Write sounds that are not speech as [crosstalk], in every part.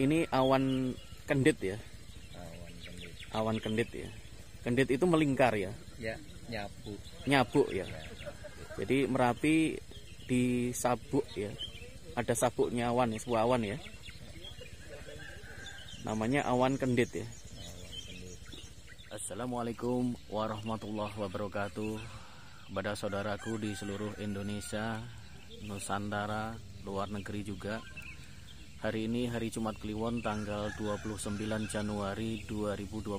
ini awan kendit ya awan kendit awan kendit ya kendit itu melingkar ya ya nyabu nyabu ya, ya. jadi merapi di sabuk ya ada sabuknya awan ya sebuah awan ya namanya awan kendit ya Assalamualaikum warahmatullahi wabarakatuh kepada saudaraku di seluruh Indonesia Nusantara, luar negeri juga Hari ini hari Jumat Kliwon tanggal 29 Januari 2021.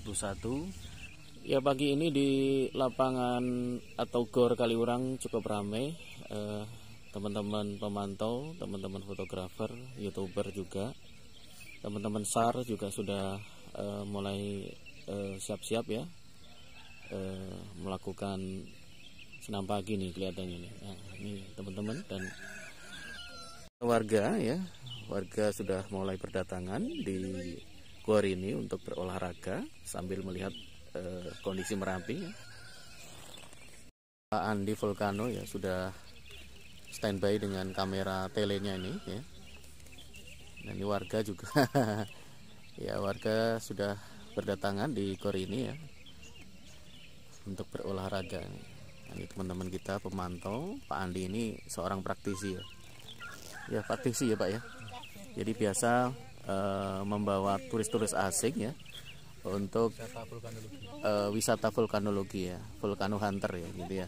Ya pagi ini di lapangan atau gor Kaliurang cukup ramai teman eh, teman-teman pemantau, teman-teman fotografer, youtuber juga, teman-teman sar juga sudah eh, mulai eh, siap-siap ya, eh, ya melakukan senam pagi nih kelihatannya nih. Nah, ini teman-teman dan warga ya warga sudah mulai berdatangan di gor ini untuk berolahraga sambil melihat eh, kondisi merapi ya. Pak Andi Volcano ya sudah standby dengan kamera telenya ini ya dan ini warga juga [laughs] ya warga sudah berdatangan di gor ini ya untuk berolahraga ini teman-teman kita pemantau Pak Andi ini seorang praktisi ya ya Pak sih ya Pak ya jadi biasa uh, membawa turis-turis asing ya untuk wisata vulkanologi, uh, eh, wisata vulkanologi ya vulkano hunter ya gitu ya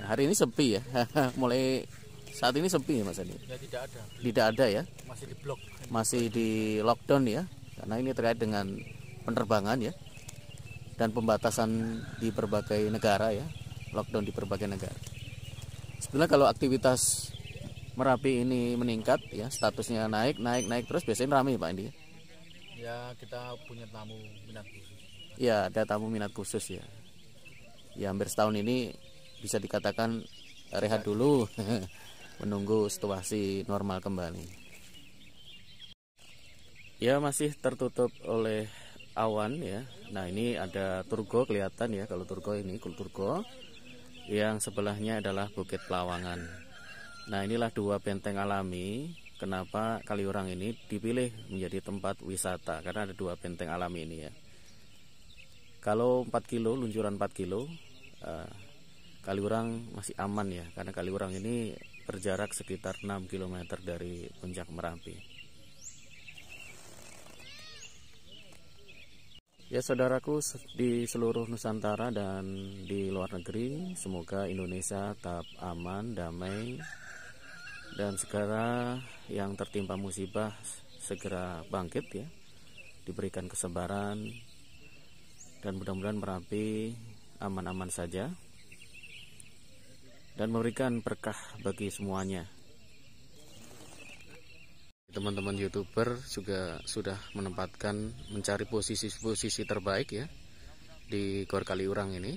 nah, hari ini sepi ya [laughs] mulai saat ini sepi ya Mas ini. Ya, tidak ada. Tidak ada ya? Masih di blok. Masih di lockdown ya? Karena ini terkait dengan penerbangan ya dan pembatasan di berbagai negara ya, lockdown di berbagai negara. Sebenarnya kalau aktivitas Merapi ini meningkat ya statusnya naik naik naik terus biasanya ramai Pak ini. ya kita punya tamu minat khusus ya ada tamu minat khusus ya ya hampir setahun ini bisa dikatakan rehat dulu [laughs] menunggu situasi normal kembali ya masih tertutup oleh awan ya. Nah ini ada Turgo kelihatan ya kalau Turgo ini Kul Turgo yang sebelahnya adalah Bukit Pelawangan. Nah inilah dua benteng alami Kenapa Kaliurang ini dipilih menjadi tempat wisata Karena ada dua benteng alami ini ya Kalau 4 kilo, luncuran 4 kilo eh, Kaliurang masih aman ya Karena Kaliurang ini berjarak sekitar 6 km dari puncak Merapi Ya saudaraku di seluruh Nusantara dan di luar negeri Semoga Indonesia tetap aman, damai, dan segera yang tertimpa musibah segera bangkit ya diberikan kesebaran dan mudah-mudahan Merapi aman-aman saja dan memberikan berkah bagi semuanya teman-teman youtuber juga sudah menempatkan mencari posisi-posisi terbaik ya di Gor Kaliurang ini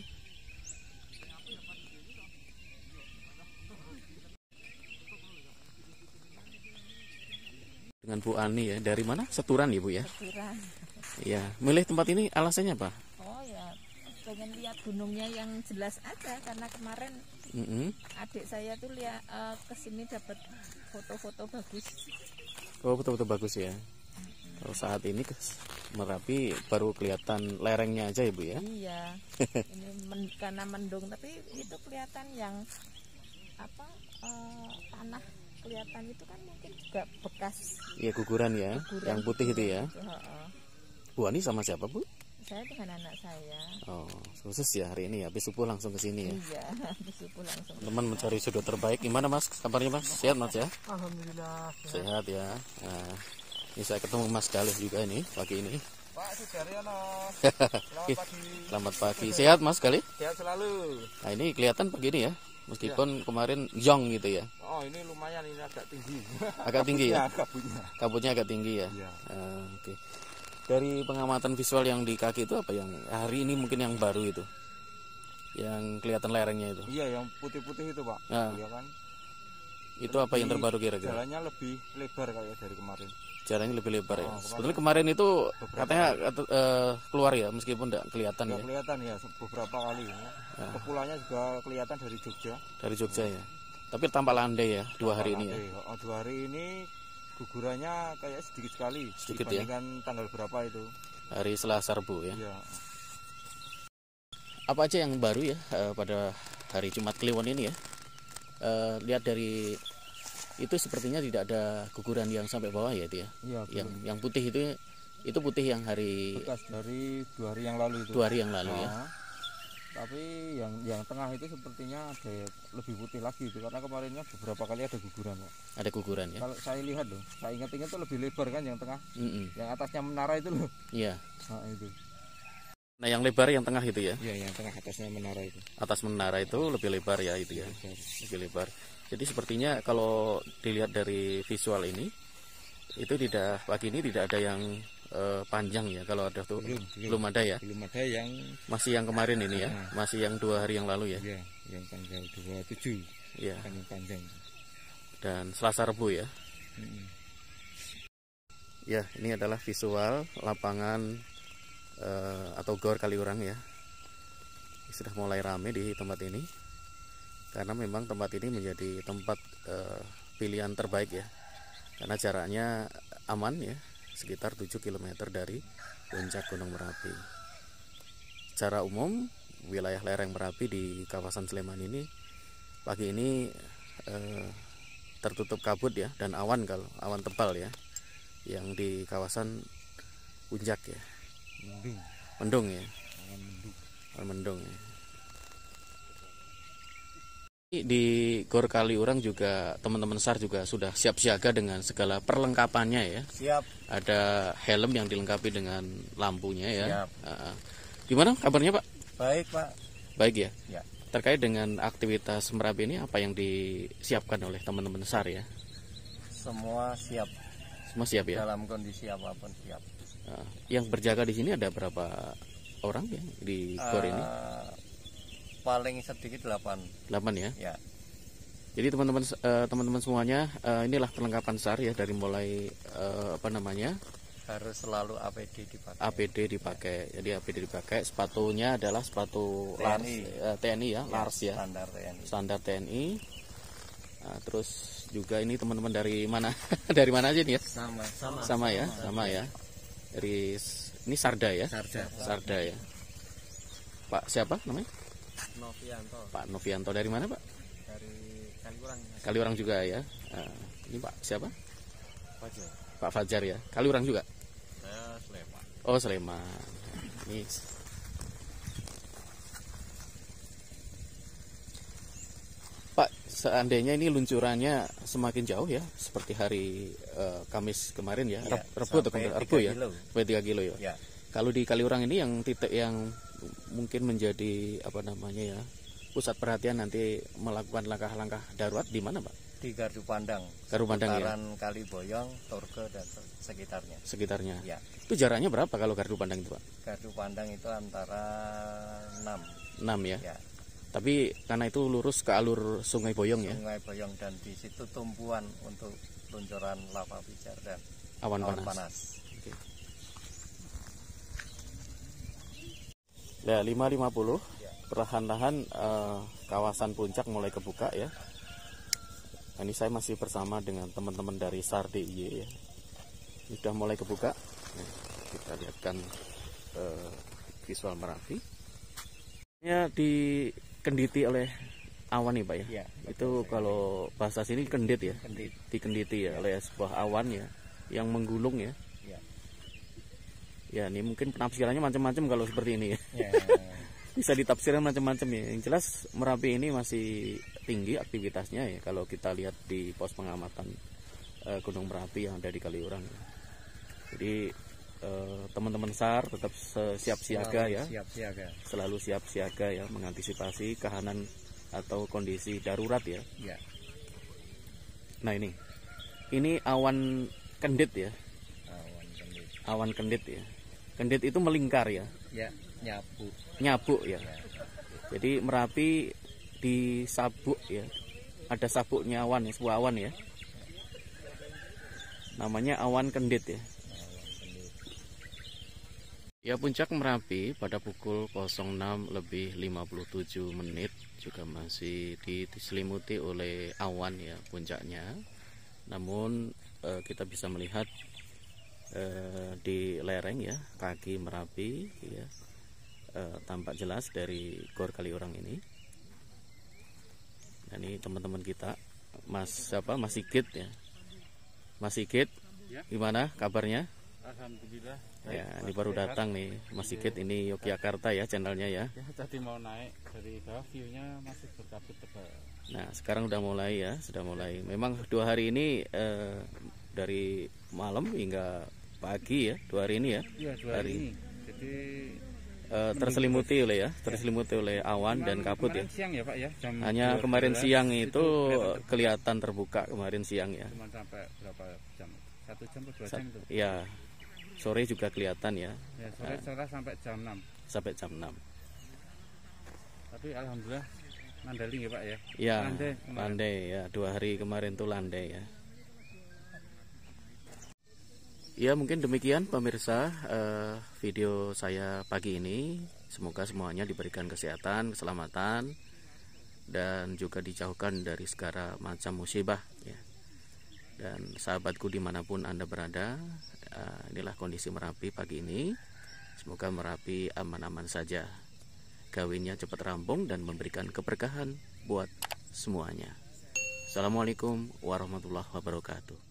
dengan Bu Ani ya. Dari mana? Seturan ya Bu ya? Seturan. Iya. Milih tempat ini alasannya apa? Oh ya, pengen lihat gunungnya yang jelas aja karena kemarin mm -hmm. adik saya tuh lihat uh, eh, kesini dapat foto-foto bagus. Oh foto-foto bagus ya. Kalau oh, saat ini ke Merapi baru kelihatan lerengnya aja ibu ya, ya. Iya. [laughs] ini men, karena mendung tapi itu kelihatan yang apa uh, tanah kelihatan itu kan mungkin juga bekas ya guguran ya guguran yang putih itu ya itu, oh, oh. Bu Ani sama siapa Bu saya dengan anak saya oh khusus ya hari ini ya habis subuh langsung ke sini ya iya [laughs] habis subuh langsung teman mencari sudut terbaik gimana Mas kabarnya Mas sehat Mas ya alhamdulillah sehat, sehat ya nah, ini saya ketemu Mas Galih juga ini pagi ini Pak [laughs] iya. Selamat pagi. Selamat pagi. Sehat Mas Kali? Sehat selalu. Nah ini kelihatan begini ya, meskipun ya. kemarin jong gitu ya. Oh ini lumayan ini agak tinggi. [laughs] Agak tinggi ya. Iya, kabutnya. Kabutnya agak tinggi ya. ya. Uh, Oke. Okay. Dari pengamatan visual yang di kaki itu apa yang hari ini mungkin yang baru itu? Yang kelihatan lerengnya itu? Iya yang putih-putih itu pak. Nah. Ya kan. Itu lebih, apa yang terbaru kira-kira? Jalannya lebih lebar kayak dari kemarin. Jalannya lebih lebar ya. Oh, kemarin Sebetulnya kemarin itu katanya kata, uh, eh, keluar ya meskipun tidak kelihatan ya. Kelihatan ya beberapa kali. Ya. Nah. Kepulanya juga kelihatan dari Jogja. Dari Jogja ya. ya tapi tampak landai ya dua hari landai. ini. Ya? Oh, dua hari ini gugurannya kayak sedikit sekali. Sedikit ya. Dengan tanggal berapa itu? Hari Selasa Rabu ya. ya. Apa aja yang baru ya eh, pada hari Jumat Kliwon ini ya? Eh, lihat dari itu sepertinya tidak ada guguran yang sampai bawah ya dia. ya. Iya, yang yang putih itu itu putih yang hari bekas dari dua hari yang lalu itu. Dua hari yang lalu ya? nah. ya tapi yang yang tengah itu sepertinya ada lebih putih lagi itu karena kemarinnya beberapa kali ada guguran kok. Ada guguran ya. Kalau saya lihat loh, saya ingat-ingat itu lebih lebar kan yang tengah. Mm -mm. Yang atasnya menara itu loh. Iya. Nah, itu. Nah, yang lebar yang tengah itu ya. Iya, yang tengah atasnya menara itu. Atas menara itu lebih lebar ya itu ya. Lebih lebar. Jadi sepertinya kalau dilihat dari visual ini itu tidak pagi ini tidak ada yang uh, panjang ya kalau ada tuh belum, belum, belum ada ya belum ada yang masih yang kemarin ini ya ah. masih yang dua hari yang lalu ya, ya yang tanggal 27 ya yang panjang dan Selasa Rebu ya hmm. ya ini adalah visual lapangan uh, atau gor Kaliurang ya sudah mulai rame di tempat ini karena memang tempat ini menjadi tempat uh, pilihan terbaik ya karena jaraknya aman ya sekitar 7 km dari puncak Gunung Merapi. Secara umum, wilayah lereng Merapi di kawasan Sleman ini pagi ini eh, tertutup kabut ya dan awan kalau awan tebal ya yang di kawasan puncak ya. Mendung. ya. mendung. mendung ya. ya. Di Gor kali Kaliurang juga teman-teman SAR juga sudah siap siaga dengan segala perlengkapannya ya. Siap. Ada helm yang dilengkapi dengan lampunya ya. Siap. gimana kabarnya Pak? Baik Pak. Baik ya? Ya. Terkait dengan aktivitas Merapi ini apa yang disiapkan oleh teman-teman SAR ya? Semua siap. Semua siap ya? Dalam kondisi apapun siap. yang berjaga di sini ada berapa orang ya di Gor uh, ini? Eh, paling sedikit 8 8 ya? Ya. Jadi teman-teman eh, teman-teman semuanya eh, inilah perlengkapan SAR ya dari mulai eh, apa namanya? harus selalu APD dipakai. APD dipakai. Ya. Jadi APD dipakai. Sepatunya adalah sepatu TNI, Lars, TNI ya, ya, Lars ya. Standar TNI. Standar TNI. Nah, terus juga ini teman-teman dari mana? [laughs] dari mana aja nih ya? Sama, sama. Sama ya, sama, sama ya. Dari ini Sarda ya? Sarda. Sarda ya. Pak siapa namanya? Novianto. Pak Novianto dari mana Pak? Dari Kaliurang. Kaliurang juga ya. Ah, ini Pak siapa? Fajar. Pak Fajar ya. Kaliurang juga. Saya Sleman. Oh Sleman. Ini Pak, seandainya ini luncurannya semakin jauh ya, seperti hari uh, Kamis kemarin ya, ya Rebu atau Rebu ya, sampai 3 kilo ya. ya. Kalau di Kaliurang ini yang titik yang mungkin menjadi apa namanya ya pusat perhatian nanti melakukan langkah-langkah darurat di mana, Pak? Di Gardu Pandang. Gardu Pandang ya. Kali Boyong, Torke dan sekitarnya. Sekitarnya. Ya. Itu jaraknya berapa kalau Gardu Pandang itu, Pak? Gardu Pandang itu antara 6. 6 ya. ya. Tapi karena itu lurus ke alur Sungai Boyong Sungai ya. Sungai Boyong dan di situ tumpuan untuk luncuran lava pijar dan awan, awan panas. panas. Ya, 5.50 perlahan-lahan uh, kawasan puncak mulai kebuka ya. Nah, ini saya masih bersama dengan teman-teman dari SAR DIY ya. sudah mulai kebuka. Nah, kita lihatkan uh, visual Merapi. Ya dikenditi oleh awan nih, Pak ya. ya Itu kalau bahasa sini kendit ya. Kendit. Dikenditi ya oleh sebuah awan ya yang menggulung ya. Ya ini mungkin penafsirannya macam-macam kalau seperti ini. Ya. [laughs] Bisa ditafsirkan macam-macam ya. Yang jelas Merapi ini masih tinggi aktivitasnya ya kalau kita lihat di pos pengamatan uh, Gunung Merapi yang ada di Kaliurang. Jadi eh, teman-teman uh, SAR tetap siap siaga ya. Siap siaga. Selalu siap siaga ya mengantisipasi kehanan atau kondisi darurat ya. ya. Nah ini, ini awan kendit ya. Awan kendit. Awan kendit ya. Kendit itu melingkar ya? Ya, nyabuk. Nyabuk ya. ya. Jadi Merapi di sabuk ya. Ada sabuknya awan, ya, sebuah awan ya. Namanya awan kendit ya. Ya puncak Merapi pada pukul 06 lebih 57 menit juga masih diselimuti oleh awan ya puncaknya. Namun eh, kita bisa melihat eh, di lereng ya kaki merapi ya eh, tampak jelas dari gor kali orang ini nah, ini teman-teman kita mas siapa mas Sigit ya mas Sigit ya. gimana kabarnya Alhamdulillah. Baik, ya, ini baru sehat. datang nih Mas Sigit ini Yogyakarta ya channelnya ya. ya tadi mau naik dari bawah viewnya masih berkabut tebal. Nah, sekarang udah mulai ya, sudah mulai. Memang dua hari ini eh, dari malam hingga pagi ya dua hari ini ya, ya dua hari, hari ini jadi uh, terselimuti oleh ya terselimuti oleh awan kemarin, dan kabut ya siang ya pak ya jam hanya kemarin siang itu, kelihatan, terbuka. kelihatan terbuka kemarin siang ya cuma sampai berapa jam satu jam atau dua jam itu ya sore juga kelihatan ya, ya sore nah. sore sampai jam 6 sampai jam 6 tapi alhamdulillah Mandailing ya pak ya? Ya, landai ya. Dua hari kemarin tuh landai ya. Ya mungkin demikian pemirsa eh, video saya pagi ini. Semoga semuanya diberikan kesehatan, keselamatan, dan juga dijauhkan dari segala macam musibah. Ya. Dan sahabatku dimanapun Anda berada, eh, inilah kondisi Merapi pagi ini. Semoga Merapi aman-aman saja. Kawinnya cepat rampung dan memberikan keberkahan buat semuanya. Assalamualaikum warahmatullahi wabarakatuh.